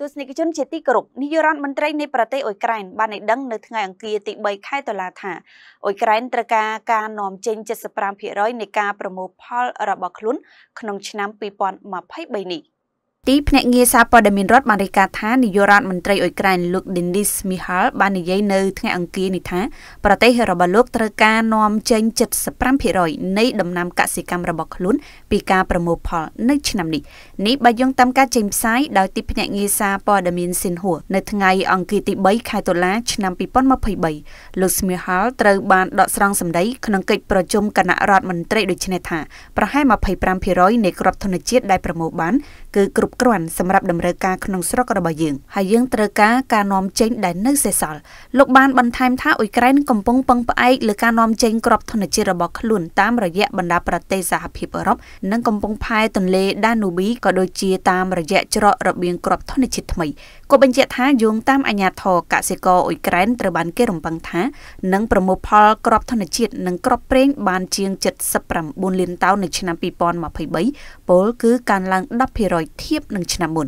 ទស្សនិកជនជាទីគោរពនាយករដ្ឋមន្ត្រីនៃប្រទេសអ៊ុយក្រែនបានឲ្យដឹងនៅថ្ងៃអង្គារទី3ខែតុលាថាអ៊ុយក្រែនត្រូវការការនាំចេញ75%នៃការប្រមូលផលរបស់ខ្លួនក្នុងឆ្នាំ2023នេះ។ទីភ្នាក់ងារសារព័ត៌មានរដ្ឋបានរាយការណ៍ថានាយករដ្ឋមន្ត្រីអ៊ុយក្រែនលោក Denis Mihal បាននិយាយនៅថ្ងៃអង្គារនេះថាប្រទេសរបស់លោកត្រូវការនាំចេញ75%នៃដំណាំកសិកម្មរបស់ខ្លួនពីការប្រមូលផលនៅឆ្នាំនេះនេះបើយោងតាមការចេញផ្សាយដោយទីភ្នាក់ងារសារព័ត៌មានស៊ីនហួរនៅថ្ងៃអង្គារទី3ខែតុលាឆ្នាំ2023លោក Mihal ត្រូវបានដកស្រង់សម្ដីក្នុងកិច្ចប្រជុំគណៈរដ្ឋមន្ត្រីដូចនេះថាប្រហែល25%នៃក្របធនជាតិដែលប្រមូលបានគឺគ្រប់គ្រប់គ្រាន់សម្រាប់តម្រូវការក្នុងស្រុករបស់យើងហើយយើងត្រូវការការនាំចេញដែលនៅសេសសល់លោកបានបន្ថែមថាអ៊ុយក្រែនកំពុងពឹងផ្អែកលើការនាំចេញគ្រាប់ធនជាតិរបស់ខ្លួនតាមរយៈបណ្ដាប្រទេសសហភាពអឺរ៉ុបនិងកំពុងផែទន្លេដានូប៊ីក៏ដូចជាតាមរយៈច្រករបៀងគ្រាប់ធនជាតិថ្មីក៏បញ្ជាក់ថាយោងតាមអាជ្ញាធរកសិករអ៊ុយក្រែនត្រូវបានគេរំពឹងថានឹងប្រមូលផលគ្រាប់ធនជាតិនិងគ្រាប់ប្រេងបានជាង79លានតោននៅឆ្នាំ2023ពលគឺកើនឡើង10%ធៀបនិងឆ្នាំមុន